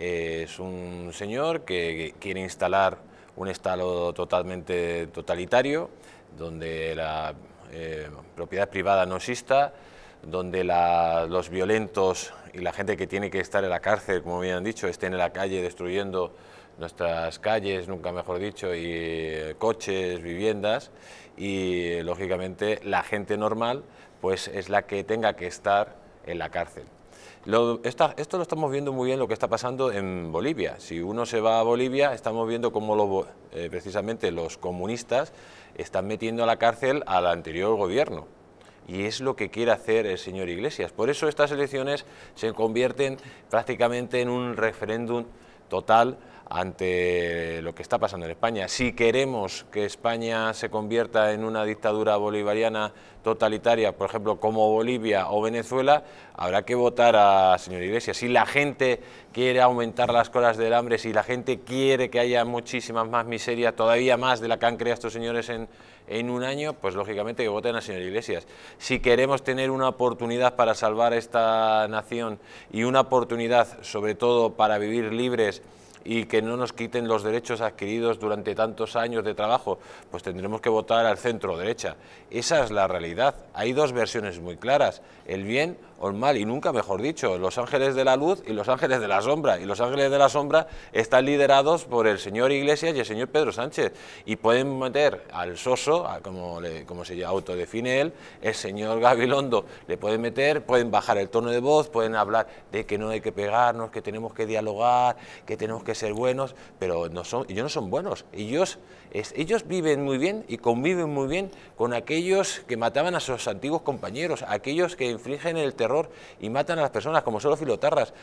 Es un señor que quiere instalar un Estado totalmente totalitario, donde la eh, propiedad privada no exista, donde los violentos y la gente que tiene que estar en la cárcel, como bien han dicho, estén en la calle destruyendo nuestras calles, nunca mejor dicho, y eh, coches, viviendas, y lógicamente la gente normal pues es la que tenga que estar en la cárcel esto lo estamos viendo muy bien lo que está pasando en Bolivia. Si uno se va a Bolivia, estamos viendo cómo eh, precisamente los comunistas están metiendo a la cárcel al anterior gobierno. Y es lo que quiere hacer el señor Iglesias. Por eso estas elecciones se convierten prácticamente en un referéndum total ante lo que está pasando en España. Si queremos que España se convierta en una dictadura bolivariana totalitaria, por ejemplo, como Bolivia o Venezuela, habrá que votar a señor Iglesias. Si la gente quiere aumentar las colas del hambre, si la gente quiere que haya muchísimas más miseria, todavía más de la que han creado estos señores en, en un año, pues lógicamente que voten a señor Iglesias. Si queremos tener una oportunidad para salvar esta nación y una oportunidad sobre todo para vivir libres, y que no nos quiten los derechos adquiridos durante tantos años de trabajo, pues tendremos que votar al centro derecha. Esa es la realidad. Hay dos versiones muy claras, el bien o el mal, y nunca mejor dicho, los ángeles de la luz y los ángeles de la sombra. Y los ángeles de la sombra están liderados por el señor Iglesias y el señor Pedro Sánchez, y pueden meter al soso, como, como se autodefine él, el señor Gabilondo, le pueden meter, pueden bajar el tono de voz, pueden hablar de que no hay que pegarnos, que tenemos que dialogar, que tenemos que ser buenos, pero no son, ellos no son buenos. Ellos, ellos viven muy bien y conviven muy bien con aquellos que mataban a sus antiguos compañeros, aquellos que infligen el terror y matan a las personas, como son los filotarras,